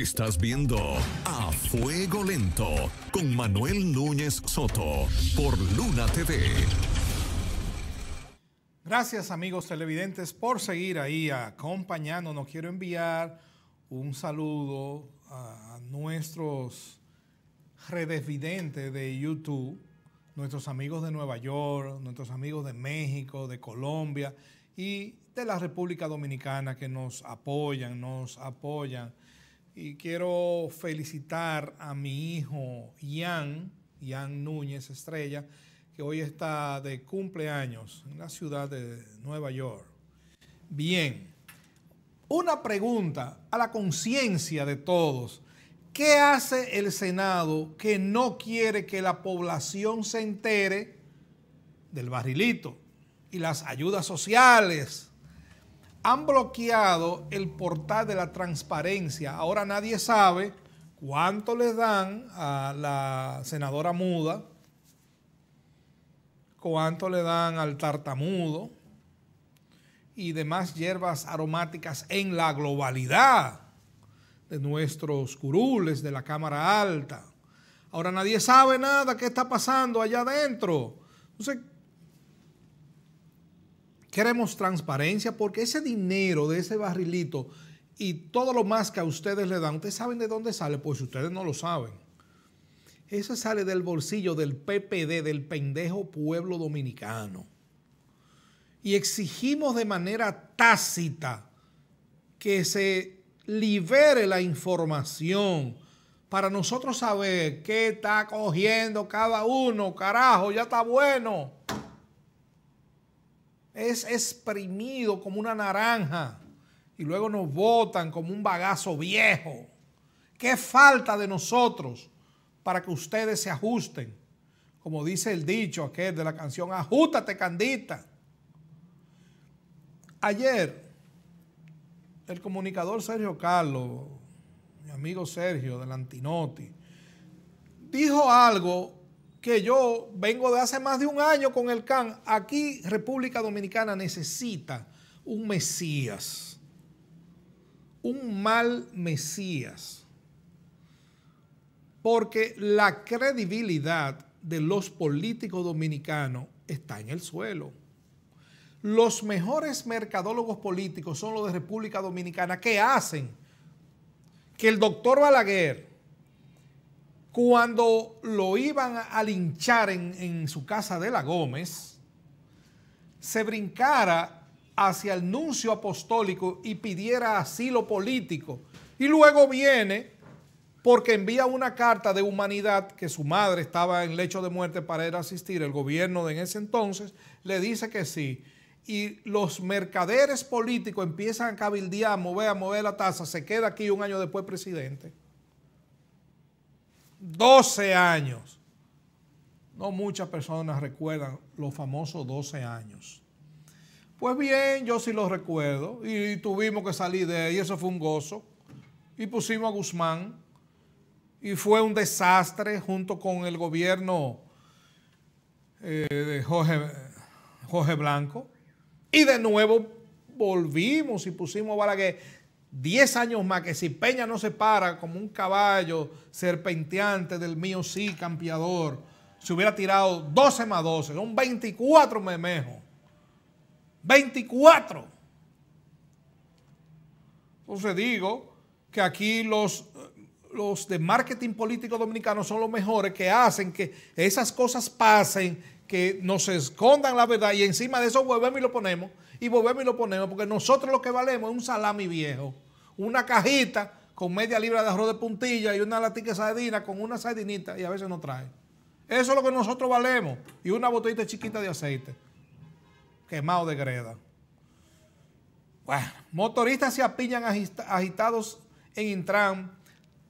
Estás viendo A Fuego Lento con Manuel Núñez Soto por Luna TV. Gracias amigos televidentes por seguir ahí acompañándonos. Quiero enviar un saludo a nuestros redesvidentes de YouTube, nuestros amigos de Nueva York, nuestros amigos de México, de Colombia y de la República Dominicana que nos apoyan, nos apoyan y quiero felicitar a mi hijo Ian, Ian Núñez Estrella, que hoy está de cumpleaños en la ciudad de Nueva York. Bien, una pregunta a la conciencia de todos. ¿Qué hace el Senado que no quiere que la población se entere del barrilito y las ayudas sociales han bloqueado el portal de la transparencia. Ahora nadie sabe cuánto le dan a la senadora muda, cuánto le dan al tartamudo y demás hierbas aromáticas en la globalidad de nuestros curules de la Cámara Alta. Ahora nadie sabe nada qué está pasando allá adentro. Entonces, Queremos transparencia porque ese dinero de ese barrilito y todo lo más que a ustedes le dan, ¿ustedes saben de dónde sale? Pues ustedes no lo saben. Eso sale del bolsillo del PPD, del pendejo pueblo dominicano. Y exigimos de manera tácita que se libere la información para nosotros saber qué está cogiendo cada uno. Carajo, ya está bueno es exprimido como una naranja y luego nos votan como un bagazo viejo. ¿Qué falta de nosotros para que ustedes se ajusten? Como dice el dicho aquel de la canción, ajustate Candita. Ayer, el comunicador Sergio Carlos, mi amigo Sergio del Antinoti, dijo algo que yo vengo de hace más de un año con el CAN. Aquí República Dominicana necesita un Mesías, un mal Mesías, porque la credibilidad de los políticos dominicanos está en el suelo. Los mejores mercadólogos políticos son los de República Dominicana que hacen que el doctor Balaguer, cuando lo iban a linchar en, su casa de la Gómez, se brincara hacia el nuncio apostólico y pidiera asilo político. Y luego viene porque envía una carta de humanidad que su madre estaba en lecho de muerte para ir a asistir. El gobierno de en ese entonces le dice que sí. Y los mercaderes políticos empiezan a cabildear, a mover, a mover la tasa. Se queda aquí un año después presidente. 12 años. No muchas personas recuerdan los famosos 12 años. Pues bien, yo sí los recuerdo y tuvimos que salir de ahí, eso fue un gozo. Y pusimos a Guzmán y fue un desastre junto con el gobierno eh, de Jorge, Jorge Blanco. Y de nuevo volvimos y pusimos a Balaguer 10 años más, que si Peña no se para como un caballo serpenteante del mío sí, campeador, se hubiera tirado 12 más 12, son 24 memejos. 24. Entonces digo que aquí los, los de marketing político dominicano son los mejores que hacen que esas cosas pasen que nos escondan la verdad y encima de eso volvemos y lo ponemos y volvemos y lo ponemos porque nosotros lo que valemos es un salami viejo, una cajita con media libra de arroz de puntilla y una latica de sardina con una sardinita y a veces no trae. Eso es lo que nosotros valemos y una botellita chiquita de aceite quemado de greda. Bueno, motoristas se apiñan agitados en Intran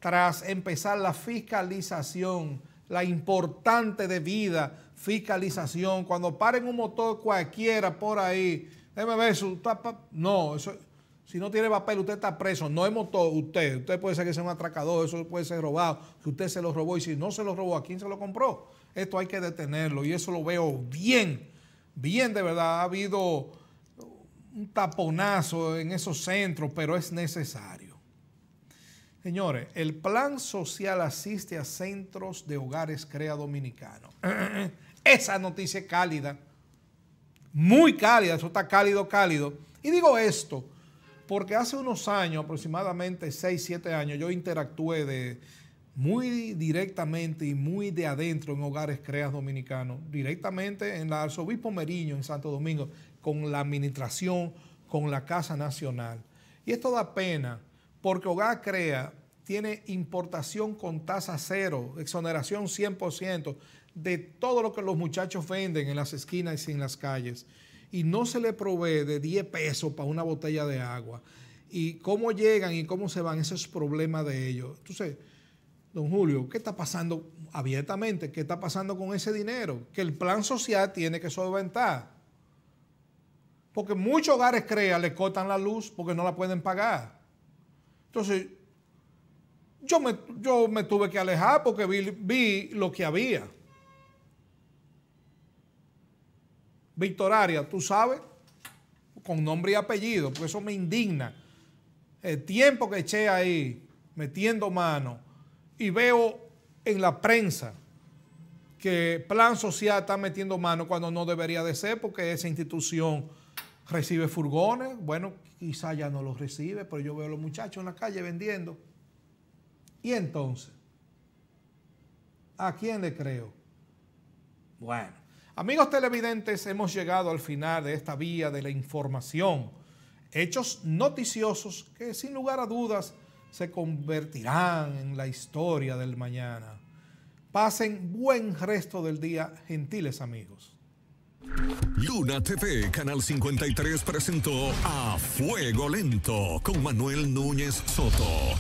tras empezar la fiscalización, la importante de vida fiscalización. Cuando paren un motor cualquiera por ahí, déjeme ver su tapa. No, eso, si no tiene papel, usted está preso. No es motor, usted. Usted puede ser que sea un atracador, eso puede ser robado, que usted se lo robó. Y si no se lo robó, ¿a quién se lo compró? Esto hay que detenerlo. Y eso lo veo bien, bien de verdad. Ha habido un taponazo en esos centros, pero es necesario. Señores, el plan social asiste a centros de hogares CREA dominicanos. Esa noticia es cálida, muy cálida, eso está cálido, cálido. Y digo esto porque hace unos años, aproximadamente 6, 7 años, yo interactué de, muy directamente y muy de adentro en hogares CREAS dominicanos, directamente en el Arzobispo Meriño en Santo Domingo, con la administración, con la Casa Nacional. Y esto da pena porque Hogar Crea tiene importación con tasa cero, exoneración 100% de todo lo que los muchachos venden en las esquinas y en las calles. Y no se le provee de 10 pesos para una botella de agua. Y cómo llegan y cómo se van, esos es problema de ellos. Entonces, don Julio, ¿qué está pasando abiertamente? ¿Qué está pasando con ese dinero? Que el plan social tiene que solventar. Porque muchos hogares crea le cortan la luz porque no la pueden pagar. Entonces, yo me, yo me tuve que alejar porque vi, lo que había. Victor tú sabes, con nombre y apellido, porque eso me indigna. El tiempo que eché ahí metiendo mano y veo en la prensa que Plan Social está metiendo mano cuando no debería de ser porque esa institución recibe furgones, bueno, quizá ya no los recibe, pero yo veo a los muchachos en la calle vendiendo. Y entonces, ¿a quién le creo? Bueno, amigos televidentes, hemos llegado al final de esta vía de la información. Hechos noticiosos que sin lugar a dudas se convertirán en la historia del mañana. Pasen buen resto del día, gentiles amigos. Luna TV, Canal 53 presentó A Fuego Lento con Manuel Núñez Soto.